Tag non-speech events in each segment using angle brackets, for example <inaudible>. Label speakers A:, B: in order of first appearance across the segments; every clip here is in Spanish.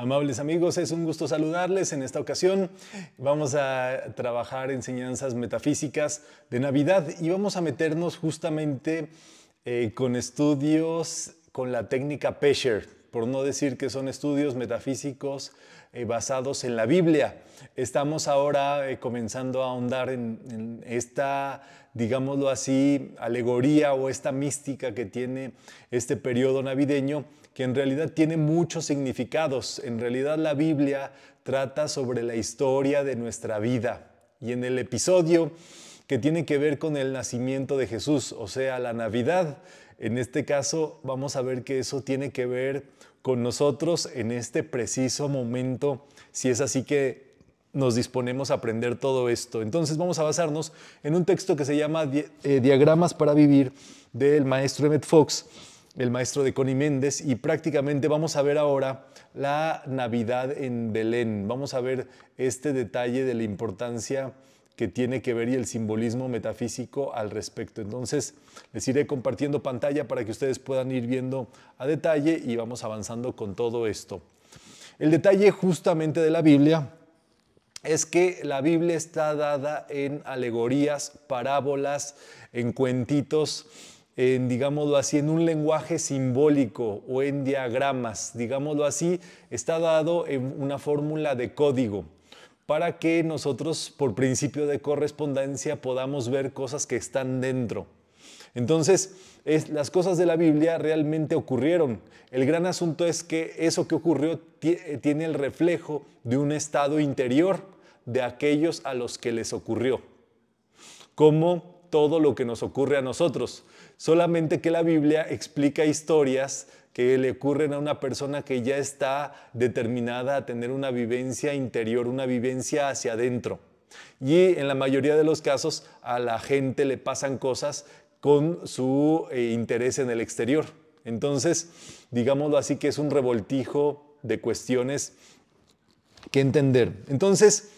A: Amables amigos, es un gusto saludarles. En esta ocasión vamos a trabajar enseñanzas metafísicas de Navidad y vamos a meternos justamente eh, con estudios con la técnica Pesher por no decir que son estudios metafísicos eh, basados en la Biblia. Estamos ahora eh, comenzando a ahondar en, en, esta, digámoslo así, alegoría o esta mística que tiene este periodo navideño, que en realidad tiene muchos significados. En realidad la Biblia trata sobre la historia de nuestra vida. Y en el episodio que tiene que ver con el nacimiento de Jesús, o sea, la Navidad, en este caso vamos a ver que eso tiene que ver con nosotros en este preciso momento, si es así que nos disponemos a aprender todo esto. Entonces vamos a basarnos en un texto que se llama eh, Diagramas para Vivir del maestro Emmett Fox, el maestro de Connie Méndez, y prácticamente vamos a ver ahora la Navidad en Belén. Vamos a ver este detalle de la importancia que tiene que ver y el simbolismo metafísico al respecto. Entonces, les iré compartiendo pantalla para que ustedes puedan ir viendo a detalle y vamos avanzando con todo esto. El detalle justamente de la Biblia es que la Biblia está dada en alegorías, parábolas, en cuentitos, en, digámoslo así, en un lenguaje simbólico o en diagramas, digámoslo así, está dado en una fórmula de código para que nosotros por principio de correspondencia podamos ver cosas que están dentro. Entonces, las cosas de la Biblia realmente ocurrieron. El gran asunto es que eso que ocurrió eh, tiene el reflejo de un estado interior de aquellos a los que les ocurrió, como todo lo que nos ocurre a nosotros. Solamente que la Biblia explica historias que le ocurren a una persona que ya está determinada a tener una vivencia interior, una vivencia hacia adentro. Y en la mayoría de los casos a la gente le pasan cosas con su eh, interés en el exterior. Entonces, digámoslo así que es un revoltijo de cuestiones que entender. Entonces,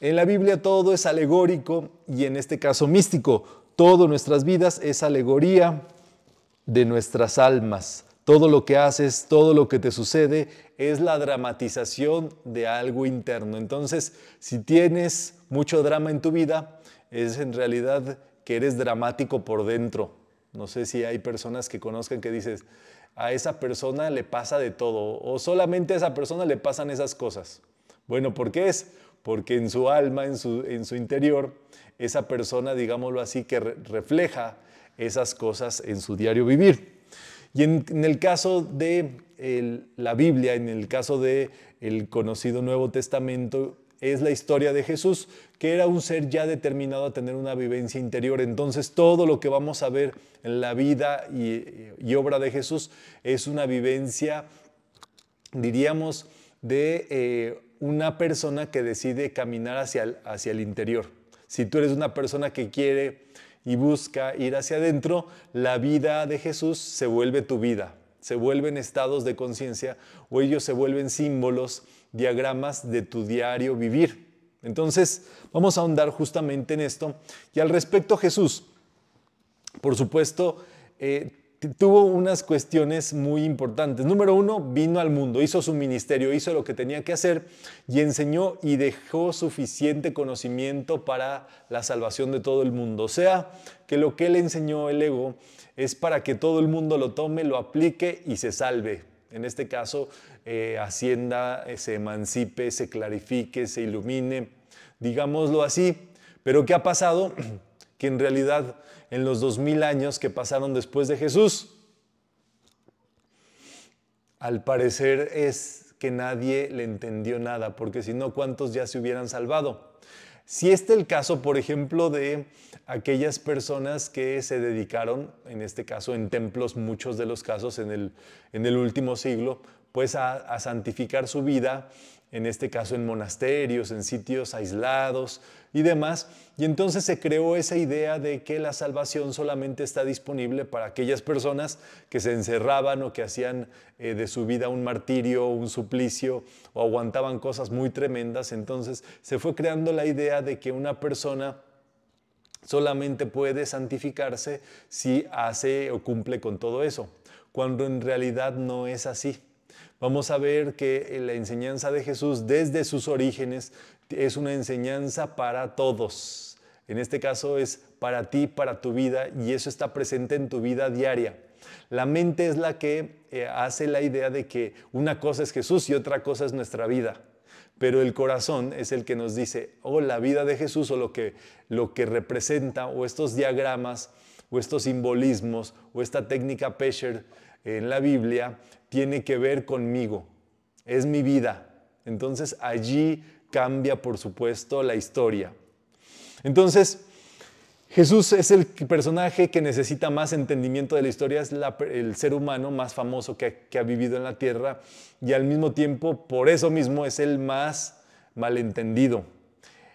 A: en la Biblia todo es alegórico y en este caso místico. Todo nuestras vidas es alegoría de nuestras almas, todo lo que haces, todo lo que te sucede es la dramatización de algo interno. Entonces, si tienes mucho drama en tu vida, es en realidad que eres dramático por dentro. No sé si hay personas que conozcan que dices, a esa persona le pasa de todo o solamente a esa persona le pasan esas cosas. Bueno, ¿por qué es? Porque en su alma, en su, en su interior, esa persona, digámoslo así, que refleja esas cosas en su diario vivir. Y en, el caso de la Biblia, en el caso de el conocido Nuevo Testamento, es la historia de Jesús, que era un ser ya determinado a tener una vivencia interior. Entonces todo lo que vamos a ver en la vida y, obra de Jesús es una vivencia, diríamos, de eh, una persona que decide caminar hacia el interior. Si tú eres una persona que quiere y busca ir hacia adentro, la vida de Jesús se vuelve tu vida, se vuelven estados de conciencia o ellos se vuelven símbolos, diagramas de tu diario vivir. Entonces, vamos a ahondar justamente en esto. Y al respecto, Jesús, por supuesto, eh, tuvo unas cuestiones muy importantes. Número uno, vino al mundo, hizo su ministerio, hizo lo que tenía que hacer y enseñó y dejó suficiente conocimiento para la salvación de todo el mundo. O sea, que lo que él enseñó el ego es para que todo el mundo lo tome, lo aplique y se salve. En este caso, eh, Hacienda eh, se emancipe, se clarifique, se ilumine, digámoslo así. Pero ¿qué ha pasado? <clears throat> que en realidad en los mil años que pasaron después de Jesús. Al parecer es que nadie le entendió nada, porque si no, ¿cuántos ya se hubieran salvado? Si este el caso, por ejemplo, de aquellas personas que se dedicaron, en este caso en templos, muchos de los casos en el, último siglo, pues a santificar su vida en este caso en monasterios, en sitios aislados y demás. Y entonces se creó esa idea de que la salvación solamente está disponible para aquellas personas que se encerraban o que hacían eh, de su vida un martirio, un suplicio o aguantaban cosas muy tremendas. Entonces se fue creando la idea de que una persona solamente puede santificarse si hace o cumple con todo eso, cuando en realidad no es así vamos a ver que eh, la enseñanza de Jesús desde sus orígenes es una enseñanza para todos. En este caso es para ti, para tu vida, y eso está presente en tu vida diaria. La mente es la que eh, hace la idea de que una cosa es Jesús y otra cosa es nuestra vida. Pero el corazón es el que nos dice, oh, la vida de Jesús o lo que, lo que representa, o estos diagramas, o estos simbolismos, o esta técnica Pesher en la Biblia, tiene que ver conmigo, es mi vida. Entonces allí cambia, por supuesto, la historia. Entonces, Jesús es el personaje que necesita más entendimiento de la historia, es el ser humano más famoso que, ha vivido en la tierra y al mismo tiempo, por eso mismo, es el más malentendido.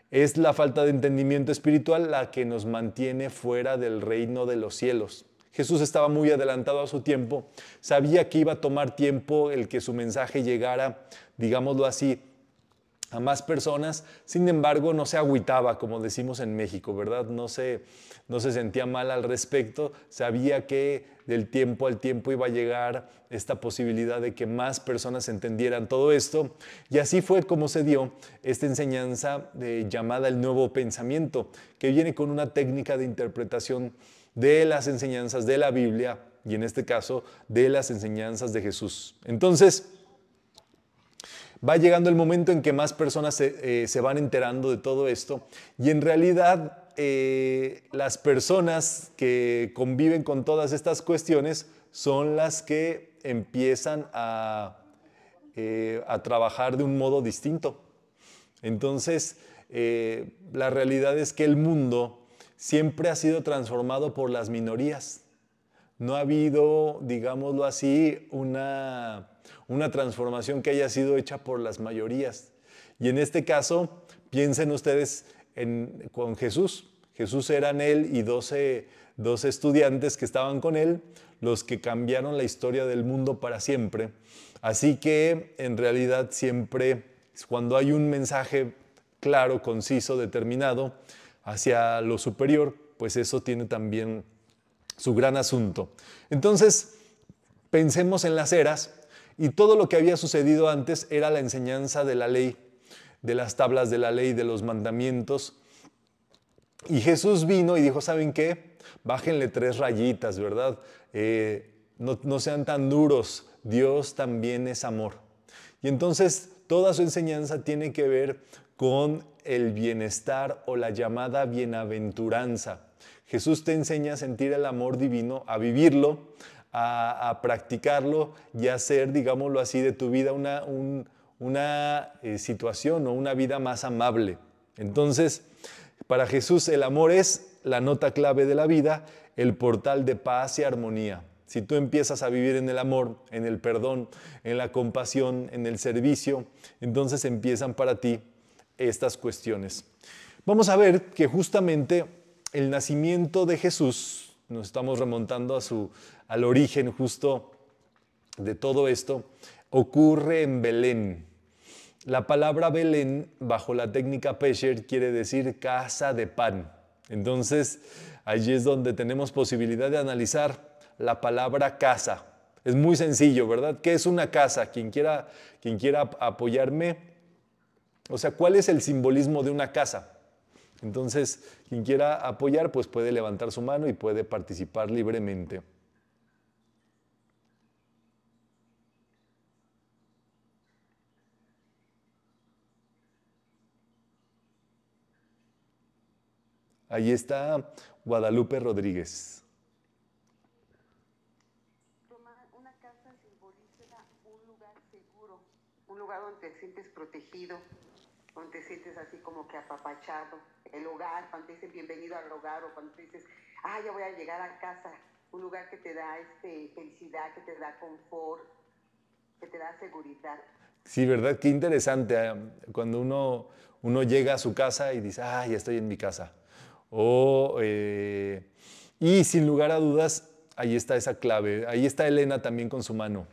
A: Es la falta de entendimiento espiritual la que nos mantiene fuera del reino de los cielos. Jesús estaba muy adelantado a su tiempo, sabía que iba a tomar tiempo el que su mensaje llegara, digámoslo así, a más personas, sin embargo no se agüitaba, como decimos en México, ¿verdad? No se, no se sentía mal al respecto, sabía que del tiempo al tiempo iba a llegar esta posibilidad de que más personas entendieran todo esto, y así fue como se dio esta enseñanza de, llamada el nuevo pensamiento, que viene con una técnica de interpretación de las enseñanzas de la Biblia y en este caso de las enseñanzas de Jesús. Entonces, va llegando el momento en que más personas se, eh, van enterando de todo esto y en realidad eh, las personas que conviven con todas estas cuestiones son las que empiezan a eh, trabajar de un modo distinto. Entonces, la realidad es que el mundo siempre ha sido transformado por las minorías. No ha habido, digámoslo así, una, transformación que haya sido hecha por las mayorías. Y en este caso, piensen ustedes con Jesús. Jesús eran él y 12, 12 estudiantes que estaban con él, los que cambiaron la historia del mundo para siempre. Así que en realidad siempre, cuando hay un mensaje claro, conciso, determinado, hacia lo superior, pues eso tiene también su gran asunto. Entonces, pensemos en las eras y todo lo que había sucedido antes era la enseñanza de la ley, de las tablas de la ley, de los mandamientos. Y Jesús vino y dijo, ¿saben qué? Bájenle tres rayitas, ¿verdad? Eh, no, no sean tan duros, Dios también es amor. Y entonces toda su enseñanza tiene que ver con el bienestar o la llamada bienaventuranza. Jesús te enseña a sentir el amor divino, a vivirlo, a, practicarlo y a hacer, digámoslo así, de tu vida una, una eh, situación o una vida más amable. Entonces, para Jesús el amor es la nota clave de la vida, el portal de paz y armonía. Si tú empiezas a vivir en el amor, en el perdón, en la compasión, en el servicio, entonces empiezan para ti estas cuestiones. Vamos a ver que justamente el nacimiento de Jesús, nos estamos remontando a su, al origen justo de todo esto, ocurre en Belén. La palabra Belén, bajo la técnica Pesher, quiere decir casa de pan. Entonces, allí es donde tenemos posibilidad de analizar la palabra casa. Es muy sencillo, ¿verdad? ¿Qué es una casa? Quien quiera, quien quiera apoyarme, o sea, ¿cuál es el simbolismo de una casa? Entonces, quien quiera apoyar, pues puede levantar su mano y puede participar libremente. Ahí está Guadalupe Rodríguez.
B: Una casa simboliza un lugar seguro, un lugar donde te sientes protegido, cuando te sientes así como que apapachado, el hogar, cuando te bienvenido al hogar o cuando te dices, ah, ya voy a llegar a casa, un lugar que te da este, felicidad, que te da confort, que te da seguridad.
A: Sí, ¿verdad? Qué interesante. Cuando uno, uno llega a su casa y dice, ah, ya estoy en mi casa. O, eh, y sin lugar a dudas, ahí está esa clave. Ahí está Elena también con su mano.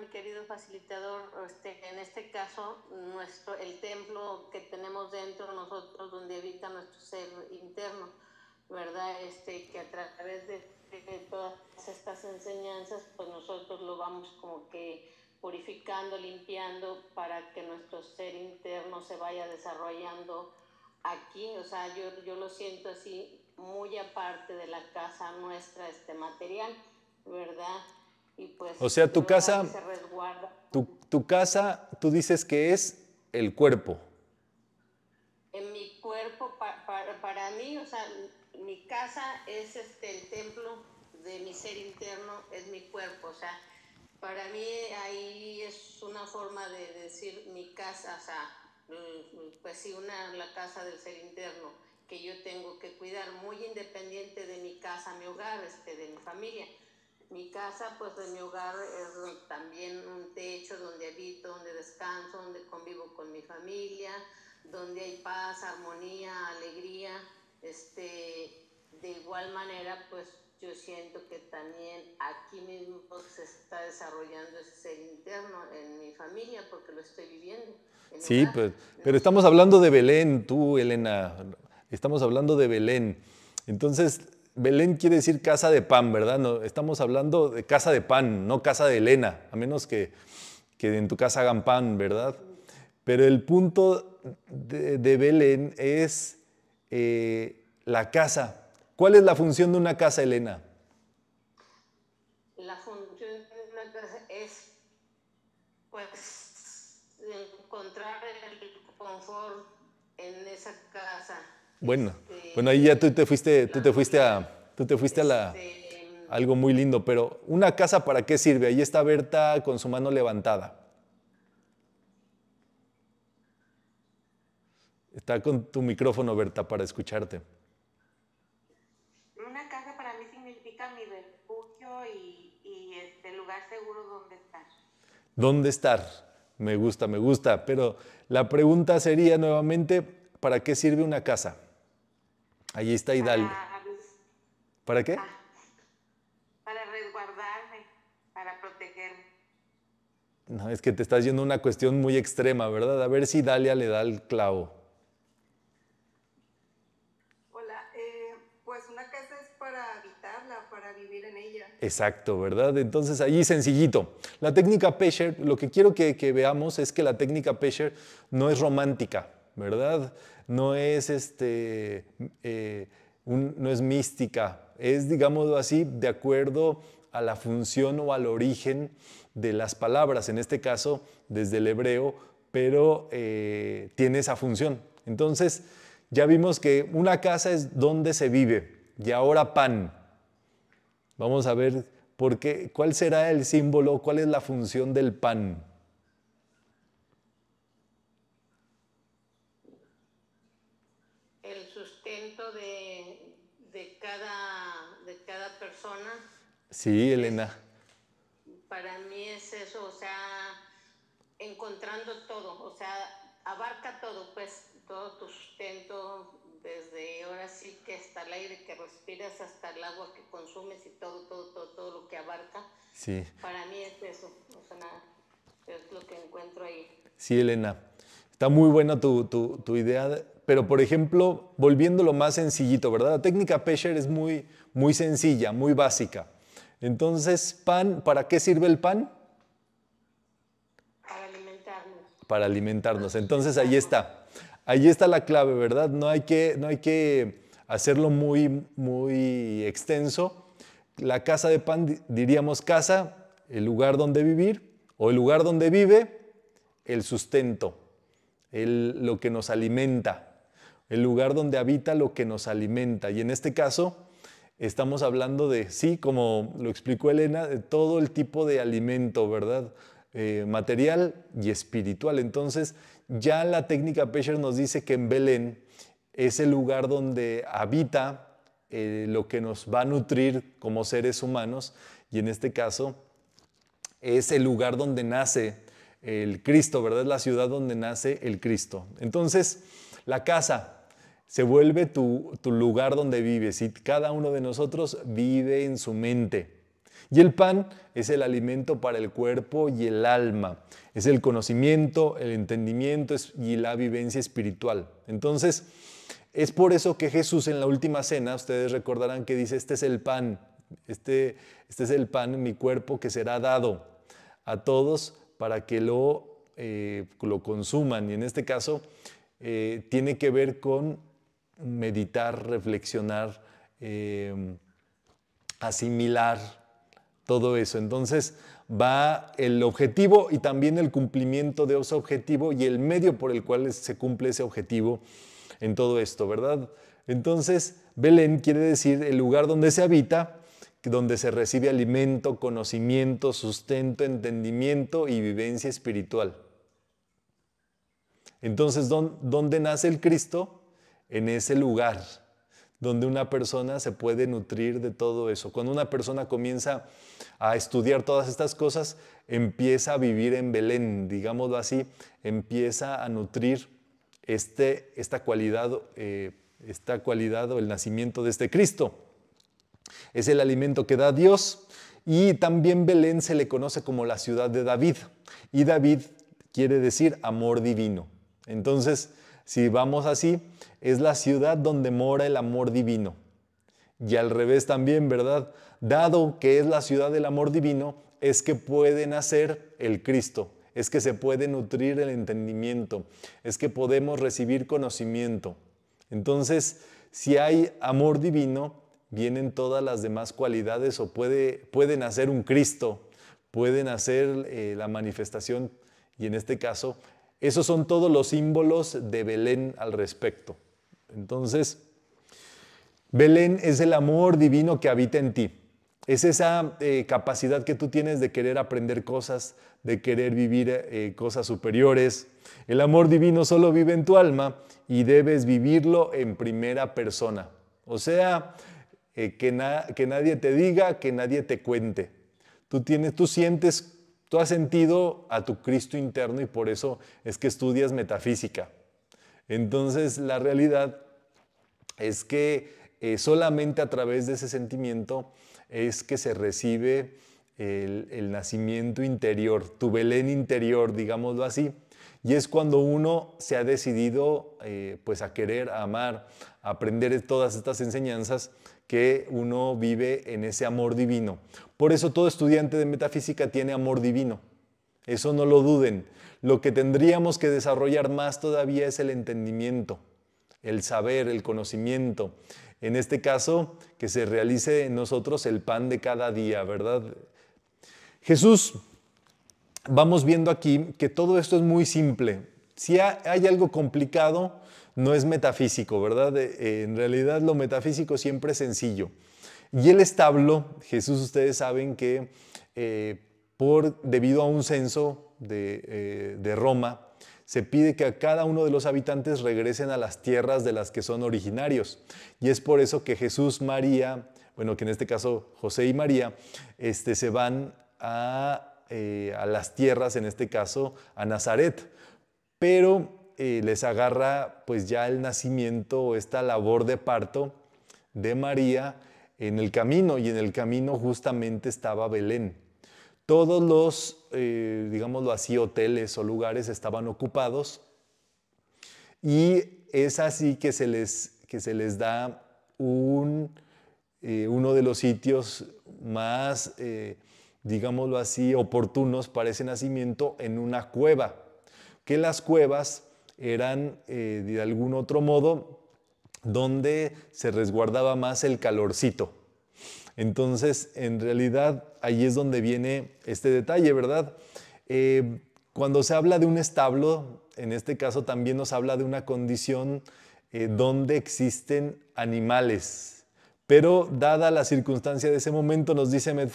B: mi querido facilitador, este, en este caso, nuestro, el templo que tenemos dentro de nosotros, donde habita nuestro ser interno, ¿verdad? Este, que a través de, de todas estas enseñanzas, pues nosotros lo vamos como que purificando, limpiando para que nuestro ser interno se vaya desarrollando aquí, o sea, yo, yo lo siento así muy aparte de la casa nuestra, este material, ¿verdad? Pues, o sea, tu casa,
A: tu, casa, tú dices que es el cuerpo.
B: En mi cuerpo, para mí, o sea, mi casa es este, el templo de mi ser interno, es mi cuerpo, o sea, para mí ahí es una forma de decir mi casa, o sea, mm, pues sí, una, la casa del ser interno que yo tengo que cuidar, muy independiente de mi casa, mi hogar, este, de mi familia. Mi casa, pues mi hogar es también un techo donde habito, donde descanso, donde convivo con mi familia, donde hay paz, armonía, alegría. Este, de igual manera, pues yo siento que también aquí mismo se está desarrollando ese interno en mi familia porque lo estoy
A: viviendo. Sí, pues, pero estamos hablando de Belén, tú, Elena, estamos hablando de Belén. Entonces, Belén quiere decir casa de pan, ¿verdad? No, estamos hablando de casa de pan, no casa de Elena, a menos que, que en tu casa hagan pan, ¿verdad? Pero el punto de, Belén es eh, la casa. ¿Cuál es la función de una casa, Elena?
B: La función de una casa es, pues, encontrar el confort
A: en esa casa bueno, ahí ya tú te fuiste, tú te fuiste a, tú te fuiste a la algo muy lindo, pero una casa para qué sirve? Ahí está Berta con su mano levantada. Está con tu micrófono, Berta, para escucharte. Una casa para mí significa mi refugio y, y este lugar seguro donde estar. ¿Dónde estar? Me gusta, me gusta. Pero la pregunta sería nuevamente, ¿para qué sirve una casa? Allí está Hidalgo. ¿Para, qué? Para resguardarme, para protegerme. No, es que te estás yendo a una cuestión muy extrema, ¿verdad? A ver si Dalia le da el clavo.
B: Hola, eh, pues una casa es para habitarla, para vivir en ella.
A: Exacto, ¿verdad? Entonces allí sencillito. La técnica Pesher, lo que quiero que, que veamos es que la técnica Pesher no es romántica. ¿verdad? No es, este, eh, no es mística, es, digámoslo así, de acuerdo a la función o al origen de las palabras, en este caso desde el hebreo, pero eh, tiene esa función. Entonces, ya vimos que una casa es donde se vive y ahora pan. Vamos a ver por qué, cuál será el símbolo, cuál es la función del pan. Sí, Elena.
B: Para mí es eso, o sea, encontrando todo, o sea, abarca todo, pues, todo tu sustento, desde ahora sí que hasta el aire que respiras, hasta el agua que consumes y todo, todo, todo, todo lo que abarca. Sí. Para mí es eso, o sea, nada, es lo que encuentro ahí.
A: Sí, Elena, está muy buena tu, idea, pero por ejemplo, volviendo lo más sencillito, ¿verdad? La técnica Pesher es muy, muy sencilla, muy básica. Entonces, pan, ¿para qué sirve el pan? Para alimentarnos. Para alimentarnos. Entonces, ahí está. Ahí está la clave, ¿verdad? No hay que, no hay que hacerlo muy, muy extenso. La casa de pan, diríamos casa, el lugar donde vivir o el lugar donde vive, el sustento, lo que nos alimenta, el lugar donde habita lo que nos alimenta. Y en este caso, estamos hablando de, sí, como lo explicó Elena, de todo el tipo de alimento, ¿verdad? Eh, material y espiritual. Entonces, ya la técnica Pesher nos dice que en Belén es el lugar donde habita eh, lo que nos va a nutrir como seres humanos y en este caso es el lugar donde nace el Cristo, ¿verdad? Es la ciudad donde nace el Cristo. Entonces, la casa, se vuelve tu, lugar donde vives y cada uno de nosotros vive en su mente. Y el pan es el alimento para el cuerpo y el alma. Es el conocimiento, el entendimiento y la vivencia espiritual. Entonces, es por eso que Jesús en la última cena, ustedes recordarán que dice, este es el pan, este, este es el pan, mi cuerpo que será dado a todos para que lo, eh, lo consuman. Y en este caso, eh, tiene que ver con meditar, reflexionar, em, asimilar todo eso. Entonces va el objetivo y también el cumplimiento de ese objetivo y el medio por el cual se cumple ese objetivo en todo esto, ¿verdad? Entonces, Belén quiere decir el lugar donde se habita, donde se recibe alimento, conocimiento, sustento, entendimiento y vivencia espiritual. Entonces, ¿dónde nace el Cristo? en ese lugar donde una persona se puede nutrir de todo eso. Cuando una persona comienza a estudiar todas estas cosas, empieza a vivir en Belén, digámoslo así, empieza a nutrir este, esta, cualidad, eh, esta cualidad o el nacimiento de este Cristo. Es el alimento que da Dios y también Belén se le conoce como la ciudad de David y David quiere decir amor divino. Entonces, si vamos así, es la ciudad donde mora el amor divino. Y al revés también, ¿verdad? Dado que es la ciudad del amor divino, es que puede nacer el Cristo, es que se puede nutrir el entendimiento, es que podemos recibir conocimiento. Entonces, si hay amor divino, vienen todas las demás cualidades o puede, pueden nacer un Cristo, pueden hacer eh, la manifestación y en este caso esos son todos los símbolos de Belén al respecto. Entonces, Belén es el amor divino que habita en ti. Es esa eh, capacidad que tú tienes de querer aprender cosas, de querer vivir eh, cosas superiores. El amor divino solo vive en tu alma y debes vivirlo en primera persona. O sea, eh, que, que nadie te diga, que nadie te cuente. Tú, tienes, tú sientes Tú has sentido a tu Cristo interno y por eso es que estudias metafísica. Entonces la realidad es que eh, solamente a través de ese sentimiento es que se recibe el, nacimiento interior, tu Belén interior, digámoslo así. Y es cuando uno se ha decidido eh, pues a querer, a amar, a aprender todas estas enseñanzas que uno vive en ese amor divino. Por eso todo estudiante de metafísica tiene amor divino. Eso no lo duden. Lo que tendríamos que desarrollar más todavía es el entendimiento, el saber, el conocimiento. En este caso, que se realice en nosotros el pan de cada día, ¿verdad? Jesús, vamos viendo aquí que todo esto es muy simple. Si hay algo complicado, no es metafísico, ¿verdad? Eh, en realidad lo metafísico siempre es sencillo. Y el establo, Jesús, ustedes saben que eh, por, debido a un censo eh, de, Roma, se pide que a cada uno de los habitantes regresen a las tierras de las que son originarios. Y es por eso que Jesús, María, bueno, que en este caso José y María, este, se van a, eh, las tierras, en este caso a Nazaret. Pero les agarra pues ya el nacimiento, esta labor de parto de María en el camino y en el camino justamente estaba Belén. Todos los, eh, digámoslo así, hoteles o lugares estaban ocupados y es así que se les, que se les da un, eh, uno de los sitios más, eh, digámoslo así, oportunos para ese nacimiento en una cueva, que las cuevas eran de algún otro modo donde se resguardaba más el calorcito. Entonces, en realidad, ahí es donde viene este detalle, ¿verdad? Eh, cuando se habla de un establo, en este caso también nos habla de una condición eh, donde existen animales. Pero dada la circunstancia de ese momento, nos dice Med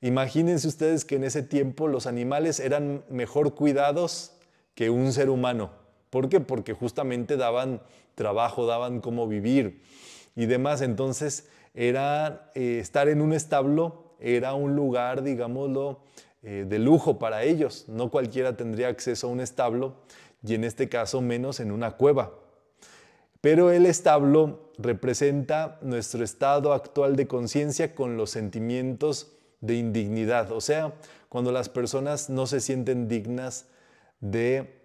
A: imagínense ustedes que en ese tiempo los animales eran mejor cuidados que un ser humano. ¿Por qué? Porque justamente daban trabajo, daban cómo vivir y demás. Entonces, era eh, estar en un establo, era un lugar, digámoslo, eh, de lujo para ellos. No cualquiera tendría acceso a un establo y en este caso menos en una cueva. Pero el establo representa nuestro estado actual de conciencia con los sentimientos de indignidad. O sea, cuando las personas no se sienten dignas de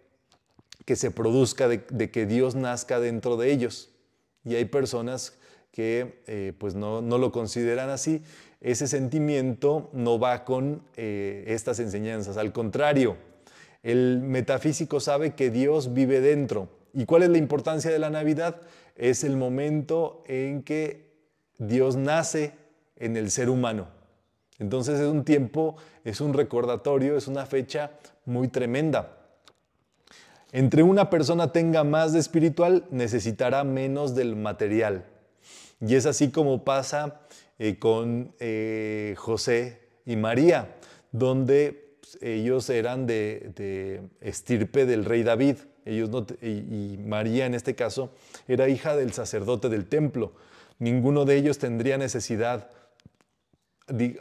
A: que se produzca, de, que Dios nazca dentro de ellos. Y hay personas que eh, pues no, lo consideran así. Ese sentimiento no va con eh, estas enseñanzas. Al contrario, el metafísico sabe que Dios vive dentro. ¿Y cuál es la importancia de la Navidad? Es el momento en que Dios nace en el ser humano. Entonces es un tiempo, es un recordatorio, es una fecha muy tremenda. Entre una persona tenga más de espiritual, necesitará menos del material. Y es así como pasa eh, con eh, José y María, donde pues, ellos eran de, estirpe del rey David. Ellos y, María en este caso era hija del sacerdote del templo. Ninguno de ellos tendría necesidad,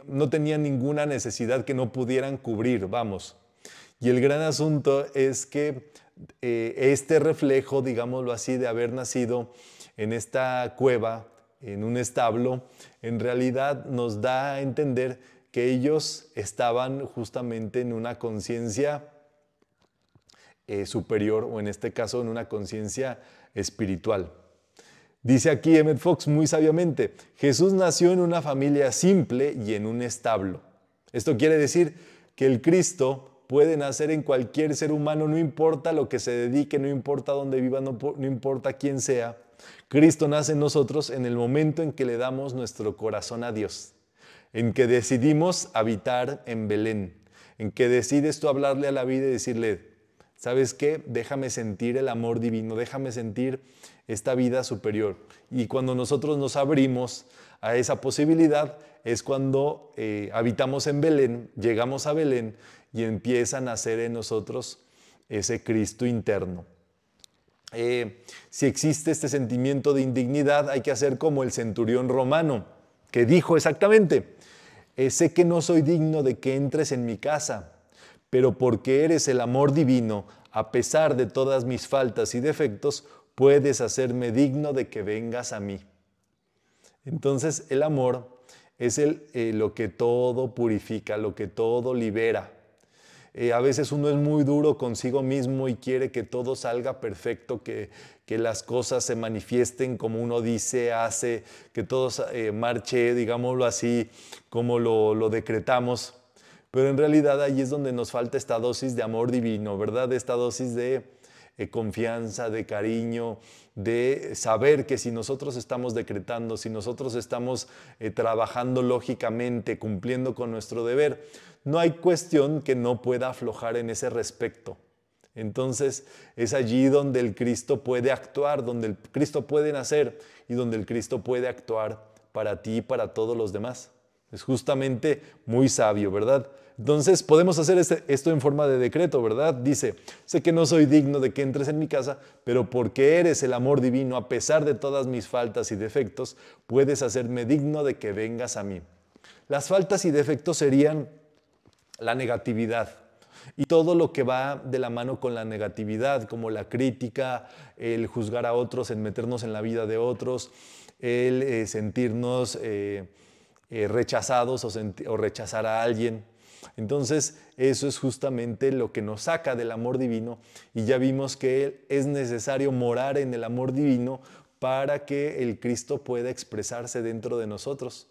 A: no tenía ninguna necesidad que no pudieran cubrir, vamos. Y el gran asunto es que eh, este reflejo, digámoslo así, de haber nacido en esta cueva, en un establo, en realidad nos da a entender que ellos estaban justamente en una conciencia eh, superior o en este caso en una conciencia espiritual. Dice aquí Emmett Fox muy sabiamente, Jesús nació en una familia simple y en un establo. Esto quiere decir que el Cristo pueden nacer en cualquier ser humano, no importa lo que se dedique, no importa dónde viva, no, no importa quién sea. Cristo nace en nosotros en el momento en que le damos nuestro corazón a Dios, en que decidimos habitar en Belén, en que decides tú hablarle a la vida y decirle, ¿sabes qué? Déjame sentir el amor divino, déjame sentir esta vida superior. Y cuando nosotros nos abrimos a esa posibilidad, es cuando eh, habitamos en Belén, llegamos a Belén y empieza a nacer en nosotros ese Cristo interno. Eh, si existe este sentimiento de indignidad, hay que hacer como el centurión romano, que dijo exactamente, eh, sé que no soy digno de que entres en mi casa, pero porque eres el amor divino, a pesar de todas mis faltas y defectos, puedes hacerme digno de que vengas a mí. Entonces el amor es el, eh, lo que todo purifica, lo que todo libera. Eh, a veces uno es muy duro consigo mismo y quiere que todo salga perfecto, que, que las cosas se manifiesten como uno dice, hace, que todo eh, marche, digámoslo así, como lo, decretamos. Pero en realidad ahí es donde nos falta esta dosis de amor divino, ¿verdad? Esta dosis de confianza, de cariño, de saber que si nosotros estamos decretando, si nosotros estamos eh, trabajando lógicamente, cumpliendo con nuestro deber, no hay cuestión que no pueda aflojar en ese respecto. Entonces es allí donde el Cristo puede actuar, donde el Cristo puede nacer y donde el Cristo puede actuar para ti y para todos los demás. Es justamente muy sabio, ¿verdad? Entonces podemos hacer este, esto en forma de decreto, ¿verdad? Dice, sé que no soy digno de que entres en mi casa, pero porque eres el amor divino, a pesar de todas mis faltas y defectos, puedes hacerme digno de que vengas a mí. Las faltas y defectos serían la negatividad, y todo lo que va de la mano con la negatividad, como la crítica, el juzgar a otros, el meternos en la vida de otros, el eh, sentirnos eh, eh, rechazados o, rechazar a alguien. Entonces, eso es justamente lo que nos saca del amor divino y ya vimos que es necesario morar en el amor divino para que el Cristo pueda expresarse dentro de nosotros.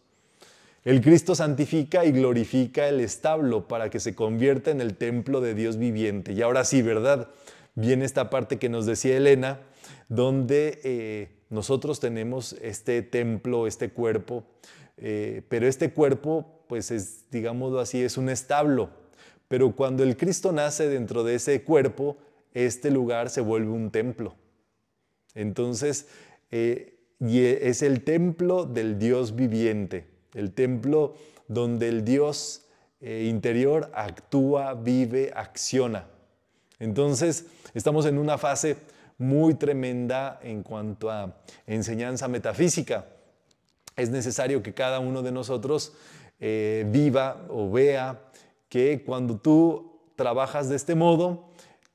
A: El Cristo santifica y glorifica el establo para que se convierta en el templo de Dios viviente. Y ahora sí, ¿verdad? Viene esta parte que nos decía Elena, donde eh, nosotros tenemos este templo, este cuerpo, eh, pero este cuerpo, pues es, digámoslo así, es un establo. Pero cuando el Cristo nace dentro de ese cuerpo, este lugar se vuelve un templo. Entonces, eh, e, es el templo del Dios viviente, el templo donde el Dios eh, interior actúa, vive, acciona. Entonces, estamos en una fase muy tremenda en cuanto a enseñanza metafísica es necesario que cada uno de nosotros eh, viva o vea que cuando tú trabajas de este modo,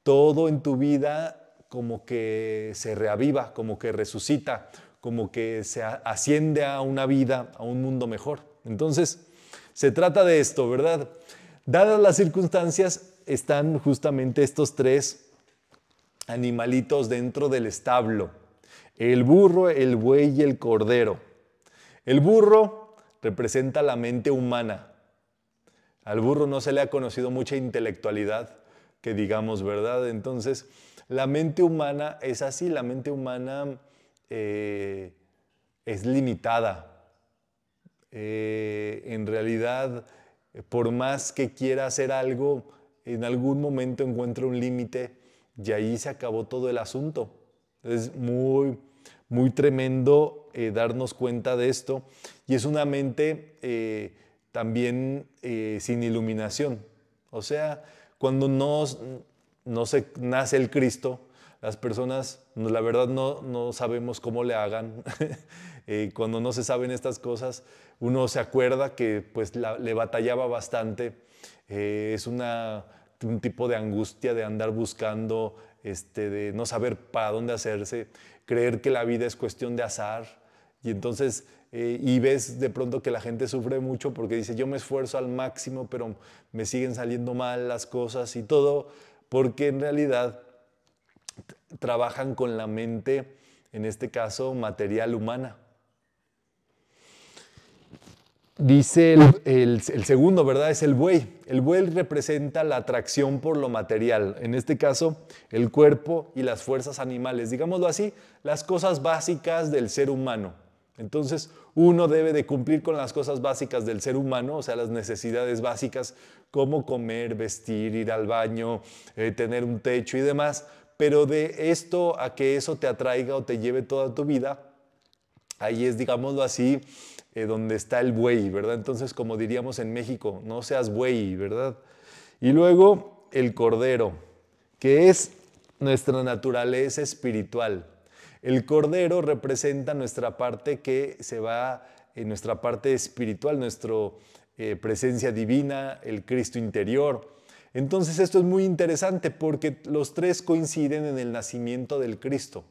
A: todo en tu vida como que se reaviva, como que resucita, como que se asciende a una vida, a un mundo mejor. Entonces, se trata de esto, ¿verdad? Dadas las circunstancias, están justamente estos tres animalitos dentro del establo, el burro, el buey y el cordero. El burro representa la mente humana. Al burro no se le ha conocido mucha intelectualidad, que digamos, ¿verdad? Entonces, la mente humana es así, la mente humana eh, es limitada. Eh, en realidad, por más que quiera hacer algo, en algún momento encuentra un límite y ahí se acabó todo el asunto. Es muy, muy tremendo eh, darnos cuenta de esto. Y es una mente eh, también eh, sin iluminación. O sea, cuando no, se nace el Cristo, las personas, la verdad, no, sabemos cómo le hagan. <laughs> cuando no se saben estas cosas, uno se acuerda que pues le batallaba bastante. es un tipo de angustia de andar buscando, este, de no saber para dónde hacerse, creer que la vida es cuestión de azar, y entonces, eh, y ves de pronto que la gente sufre mucho porque dice, yo me esfuerzo al máximo, pero me siguen saliendo mal las cosas y todo, porque en realidad trabajan con la mente, en este caso, material humana. Dice el, el, segundo, ¿verdad? Es el buey. El buey representa la atracción por lo material, en este caso el cuerpo y las fuerzas animales, digámoslo así, las cosas básicas del ser humano. Entonces, uno debe de cumplir con las cosas básicas del ser humano, o sea, las necesidades básicas como comer, vestir, ir al baño, eh, tener un techo y demás. Pero de esto a que eso te atraiga o te lleve toda tu vida, ahí es, digámoslo así, eh, donde está el buey, ¿verdad? Entonces, como diríamos en México, no seas buey, ¿verdad? Y luego el cordero, que es nuestra naturaleza espiritual. El cordero representa nuestra parte que se va, en eh, nuestra parte espiritual, nuestra eh, presencia divina, el Cristo interior. Entonces esto es muy interesante porque los tres coinciden en el nacimiento del Cristo.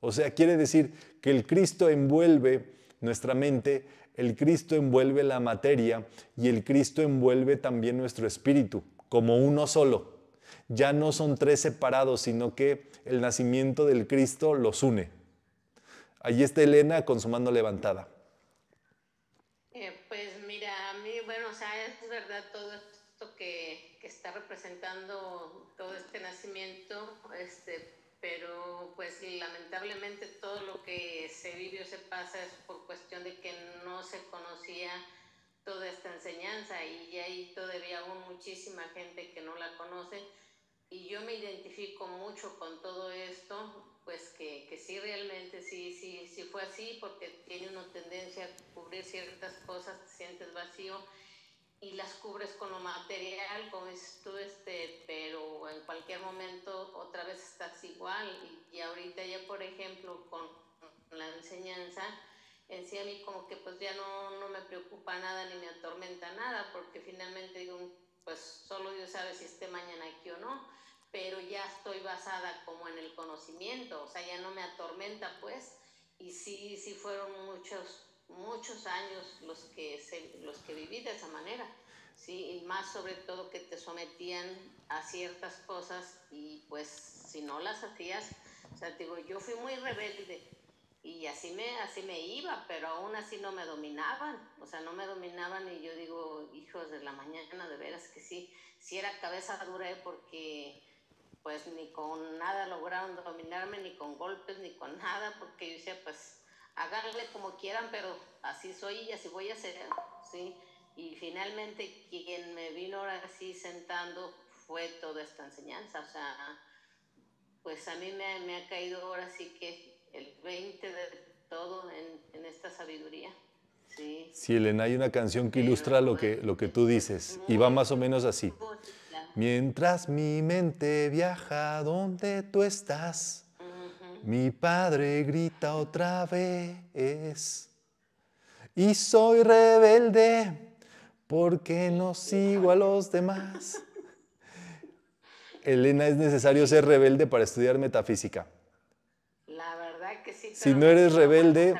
A: O sea, quiere decir que el Cristo envuelve nuestra mente, el Cristo envuelve la materia y el Cristo envuelve también nuestro espíritu, como uno solo. Ya no son tres separados, sino que el nacimiento del Cristo los une. Allí está Elena con su mano levantada.
B: Eh, pues mira, a mí, bueno, o sea, es verdad todo esto que, que está representando todo este nacimiento, este, pero pues lamentablemente todo lo que se vivió se pasa es por cuestión de que no se conocía toda esta enseñanza y hay todavía aún muchísima gente que no la conoce y yo me identifico mucho con todo esto, pues que, que sí realmente sí, sí, sí fue así porque tiene una tendencia a cubrir ciertas cosas, te sientes vacío y las cubres con lo material, como esto, tú, este, pero en cualquier momento otra vez estás igual y, y ahorita ya por ejemplo con la enseñanza, en sí a mí como que pues ya no, no me preocupa nada ni me atormenta nada, porque finalmente digo, pues solo Dios sabe si esté mañana aquí o no, pero ya estoy basada como en el conocimiento, o sea, ya no me atormenta pues, y sí, sí fueron muchos, muchos años los que, los que viví de esa manera. Sí, y más sobre todo que te sometían a ciertas cosas y pues si no las hacías, o sea, digo, yo fui muy rebelde, y así me, así me iba, pero aún así no me dominaban, o sea, no me dominaban y yo digo, hijos de la mañana, de veras que sí, si era cabeza dura ¿eh? porque pues ni con nada lograron dominarme, ni con golpes, ni con nada, porque yo decía, pues háganle como quieran, pero así soy y así voy a ser, ¿sí? Y finalmente quien me vino ahora así sentando fue toda esta enseñanza, o sea, pues a mí me, me ha caído ahora sí que el 20 de todo en, esta sabiduría.
A: Sí. Elena, hay una canción que ilustra lo que, lo que tú dices y va más o menos así. Mientras mi mente viaja donde tú estás, mi padre grita otra vez. Y soy rebelde porque no sigo a los demás. <laughs> Elena, es necesario ser rebelde para estudiar metafísica si no eres rebelde,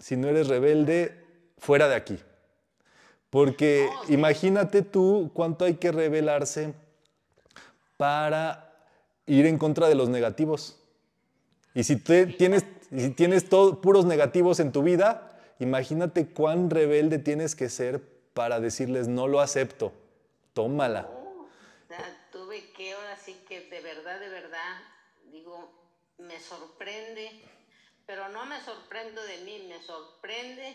A: si no eres rebelde, fuera de aquí. Porque imagínate tú cuánto hay que rebelarse para ir en contra de los negativos. Y si, tienes, si tienes puros negativos en tu vida, imagínate cuán rebelde tienes que ser para decirles no lo acepto, tómala.
B: tuve que ahora sí que de verdad, de verdad, digo, me sorprende pero no me sorprendo de mí, me sorprende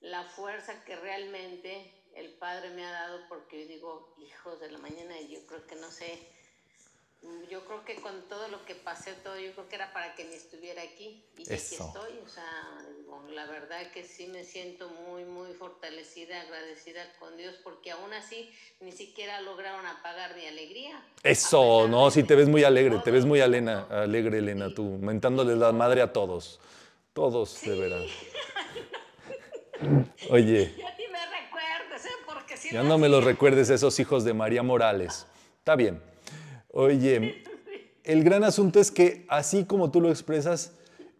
B: la fuerza que realmente el Padre me ha dado porque yo digo, hijos de la mañana, yo creo que no sé yo creo que con todo lo que pasé, todo, yo creo que era para que me estuviera aquí. Y aquí estoy, o sea, la verdad que sí me siento muy, muy fortalecida, agradecida con Dios, porque aún así ni siquiera lograron apagar
A: mi alegría. Eso, no, sí, te ves muy alegre, te ves muy alegre, Elena, tú, mentándoles la madre a todos. Todos, de veras
B: <laughs> Oye. Ya ni me ¿eh? Porque si ya no me los
A: recuerdes esos hijos de María Morales. Está bien. Oye, el gran asunto es que así como tú lo expresas,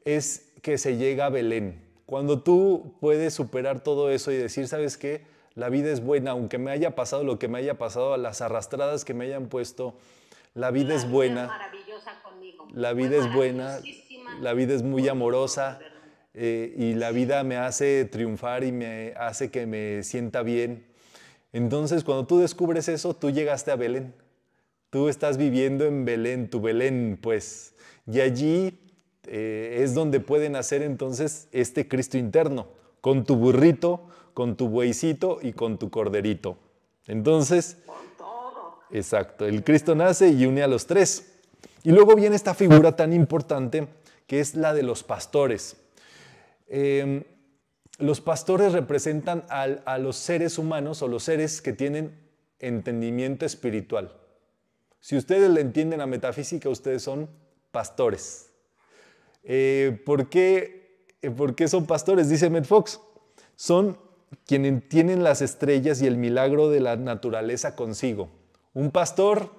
A: es que se llega a Belén. Cuando tú puedes superar todo eso y decir, ¿sabes qué? La vida es buena, aunque me haya pasado lo que me haya pasado, a las arrastradas que me hayan puesto, la vida es buena. maravillosa conmigo.
B: La vida es buena,
A: la vida es muy amorosa eh, y la vida me hace triunfar y me hace que me sienta bien. Entonces, cuando tú descubres eso, tú llegaste a Belén. Tú estás viviendo en Belén, tu Belén, pues. Y allí eh, es donde puede nacer entonces este Cristo interno, con tu burrito, con tu bueycito y con tu corderito. Entonces, exacto, el Cristo nace y une a los tres. Y luego viene esta figura tan importante que es la de los pastores. Em, los pastores representan a los seres humanos o los seres que tienen entendimiento espiritual. Si ustedes le entienden a metafísica, ustedes son pastores. Eh, eh, ¿por, qué, son pastores? Dice Met Fox. Son quienes tienen las estrellas y el milagro de la naturaleza consigo. Un pastor,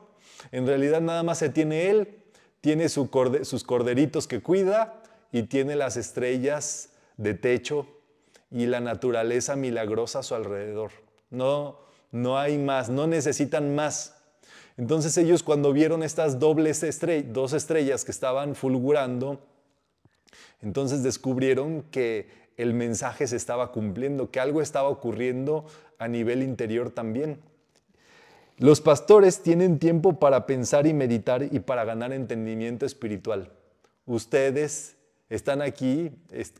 A: en realidad nada más se tiene él, tiene sus corderitos que cuida y tiene las estrellas de techo y la naturaleza milagrosa a su alrededor. No, no hay más, no necesitan más. Entonces ellos cuando vieron estas dobles estrellas, dos estrellas que estaban fulgurando, entonces descubrieron que el mensaje se estaba cumpliendo, que algo estaba ocurriendo a nivel interior también. Los pastores tienen tiempo para pensar y meditar y para ganar entendimiento espiritual. Ustedes están aquí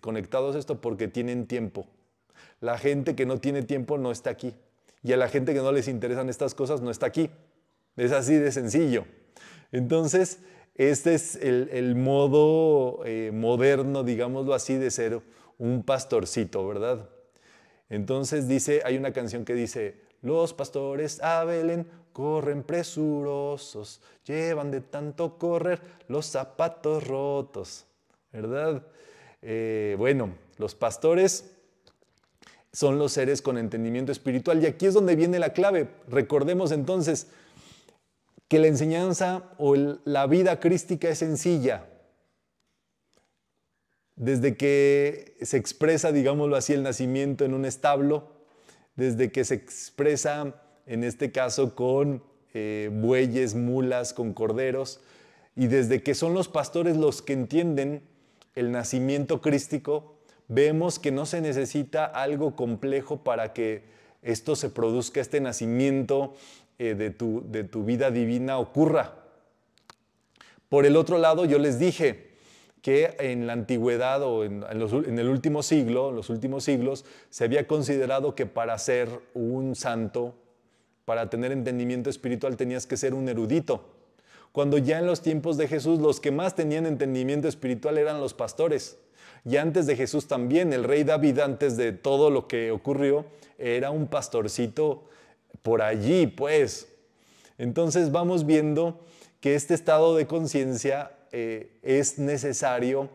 A: conectados a esto porque tienen tiempo. La gente que no tiene tiempo no está aquí. Y a la gente que no les interesan estas cosas no está aquí. Es así de sencillo. Entonces, este es el, modo eh, moderno, digámoslo así, de ser un pastorcito, ¿verdad? Entonces dice, hay una canción que dice, los pastores a Belén corren presurosos, llevan de tanto correr los zapatos rotos, ¿verdad? Eh, bueno, los pastores son los seres con entendimiento espiritual y aquí es donde viene la clave. Recordemos entonces, que la enseñanza o la vida crística es sencilla. Desde que se expresa, digámoslo así, el nacimiento en un establo, desde que se expresa, en este caso, con eh, bueyes, mulas, con corderos, y desde que son los pastores los que entienden el nacimiento crístico, vemos que no se necesita algo complejo para que esto se produzca, este nacimiento eh, de, tu, de tu vida divina ocurra. Por el otro lado, yo les dije que en la antigüedad o en, el último siglo, en los últimos siglos, se había considerado que para ser un santo, para tener entendimiento espiritual, tenías que ser un erudito. Cuando ya en los tiempos de Jesús los que más tenían entendimiento espiritual eran los pastores. Y antes de Jesús también, el rey David, antes de todo lo que ocurrió, era un pastorcito por allí, pues. Entonces vamos viendo que este estado de conciencia eh, es necesario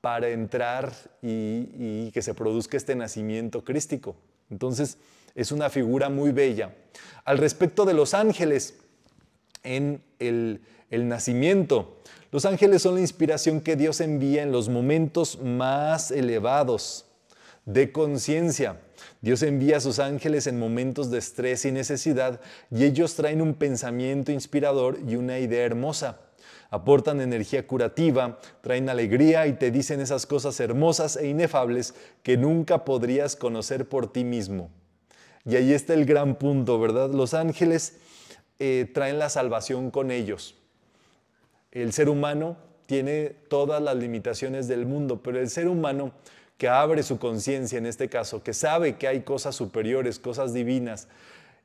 A: para entrar y, que se produzca este nacimiento crístico. Entonces es una figura muy bella. Al respecto de los ángeles, en el, nacimiento. Los ángeles son la inspiración que Dios envía en los momentos más elevados de conciencia. Dios envía a sus ángeles en momentos de estrés y necesidad y ellos traen un pensamiento inspirador y una idea hermosa. Aportan energía curativa, traen alegría y te dicen esas cosas hermosas e inefables que nunca podrías conocer por ti mismo. Y ahí está el gran punto, ¿verdad? Los ángeles eh, traen la salvación con ellos. El ser humano tiene todas las limitaciones del mundo, pero el ser humano que abre su conciencia en este caso, que sabe que hay cosas superiores, cosas divinas,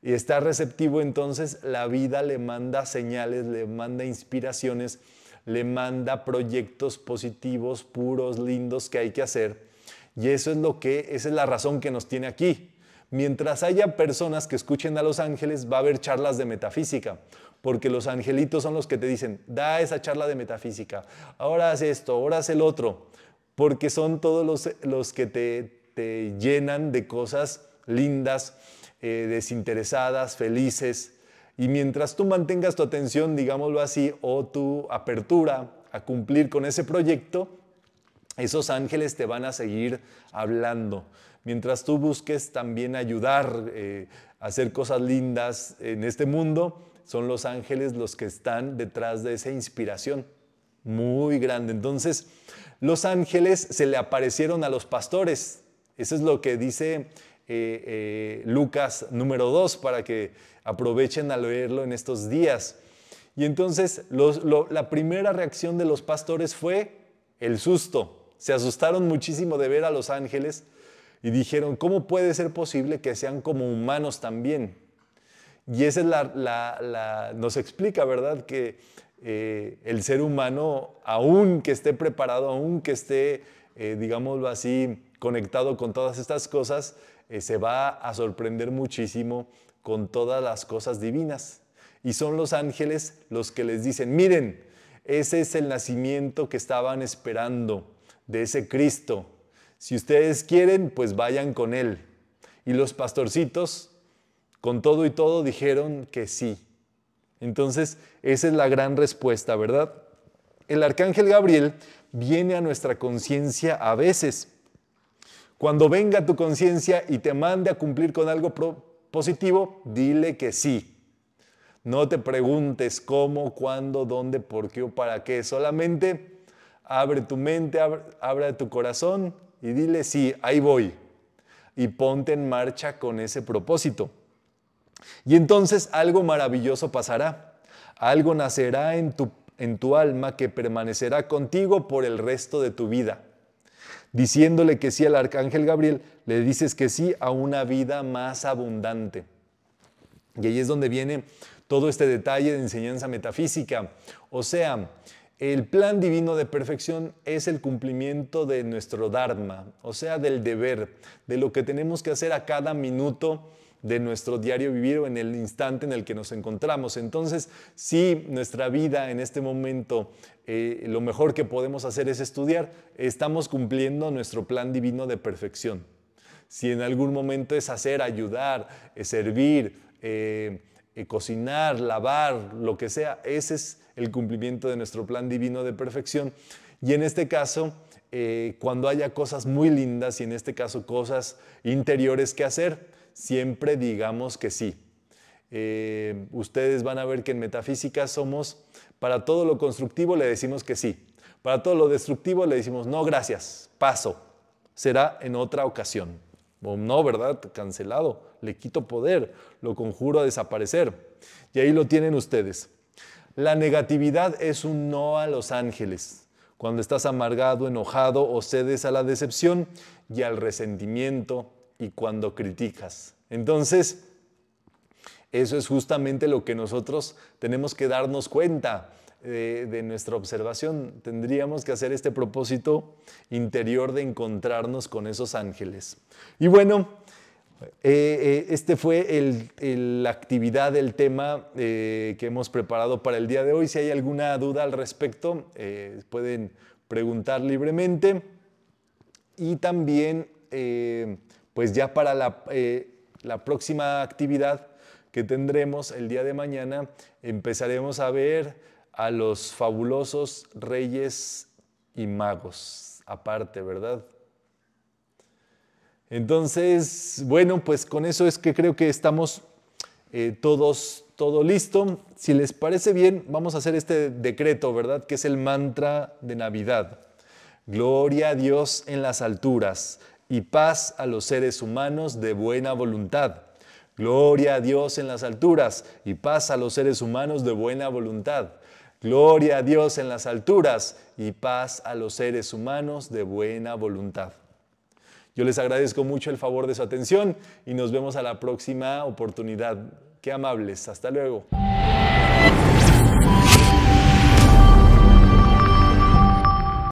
A: y está receptivo, entonces la vida le manda señales, le manda inspiraciones, le manda proyectos positivos, puros, lindos que hay que hacer. Y eso es lo que, esa es la razón que nos tiene aquí. Mientras haya personas que escuchen a los ángeles, va a haber charlas de metafísica, porque los angelitos son los que te dicen, da esa charla de metafísica, ahora haz esto, ahora haz el otro porque son todos los, que te, llenan de cosas lindas, eh, desinteresadas, felices. Y mientras tú mantengas tu atención, digámoslo así, o tu apertura a cumplir con ese proyecto, esos ángeles te van a seguir hablando. Mientras tú busques también ayudar, eh, a hacer cosas lindas en este mundo, son los ángeles los que están detrás de esa inspiración muy grande. Entonces, los ángeles se le aparecieron a los pastores. Eso es lo que dice eh, eh, Lucas número 2 para que aprovechen a leerlo en estos días. Y entonces la primera reacción de los pastores fue el susto. Se asustaron muchísimo de ver a los ángeles y dijeron, ¿cómo puede ser posible que sean como humanos también? Y esa es la nos explica, ¿verdad? Que eh, el ser humano, aún que esté preparado, aún que esté, eh, digámoslo así, conectado con todas estas cosas, eh, se va a sorprender muchísimo con todas las cosas divinas. Y son los ángeles los que les dicen, miren, ese es el nacimiento que estaban esperando de ese Cristo. Si ustedes quieren, pues vayan con él. Y los pastorcitos, con todo y todo, dijeron que sí, entonces, esa es la gran respuesta, ¿verdad? El arcángel Gabriel viene a nuestra conciencia a veces. Cuando venga tu conciencia y te mande a cumplir con algo positivo, dile que sí. No te preguntes cómo, cuándo, dónde, por qué o para qué. Solamente abre tu mente, abre, tu corazón y dile sí, ahí voy. Y ponte en marcha con ese propósito. Y entonces algo maravilloso pasará, algo nacerá en tu, alma que permanecerá contigo por el resto de tu vida. Diciéndole que sí al arcángel Gabriel, le dices que sí a una vida más abundante. Y ahí es donde viene todo este detalle de enseñanza metafísica. O sea, el plan divino de perfección es el cumplimiento de nuestro Dharma, o sea, del deber, de lo que tenemos que hacer a cada minuto de nuestro diario vivir o en el instante en el que nos encontramos. Entonces, si nuestra vida en este momento eh, lo mejor que podemos hacer es estudiar, estamos cumpliendo nuestro plan divino de perfección. Si en algún momento es hacer, ayudar, eh, servir, eh, cocinar, lavar, lo que sea, ese es el cumplimiento de nuestro plan divino de perfección. Y en este caso, cuando haya cosas muy lindas y en este caso cosas interiores que hacer, siempre digamos que sí. Eh, ustedes van a ver que en metafísica somos, para todo lo constructivo le decimos que sí, para todo lo destructivo le decimos no, gracias, paso, será en otra ocasión. O no, ¿verdad? Cancelado, le quito poder, lo conjuro a desaparecer. Y ahí lo tienen ustedes. La negatividad es un no a los ángeles. Cuando estás amargado, enojado o cedes a la decepción y al resentimiento, y cuando criticas. Entonces, eso es justamente lo que nosotros tenemos que darnos cuenta eh, de, nuestra observación. Tendríamos que hacer este propósito interior de encontrarnos con esos ángeles. Y bueno, eh, eh, este fue la actividad, del tema que hemos preparado para el día de hoy. Si hay alguna duda al respecto, pueden preguntar libremente. Y también pues ya para eh, la, próxima actividad que tendremos el día de mañana, empezaremos a ver a los fabulosos reyes y magos, aparte, ¿verdad? Entonces, bueno, pues con eso es que creo que estamos eh, todos, todo listo. Si les parece bien, vamos a hacer este decreto, ¿verdad? Que es el mantra de Navidad. Gloria a Dios en las alturas y paz a los seres humanos de buena voluntad. Gloria a Dios en las alturas y paz a los seres humanos de buena voluntad. Gloria a Dios en las alturas y paz a los seres humanos de buena voluntad. Yo les agradezco mucho el favor de su atención y nos vemos a la próxima oportunidad. Qué amables. Hasta luego.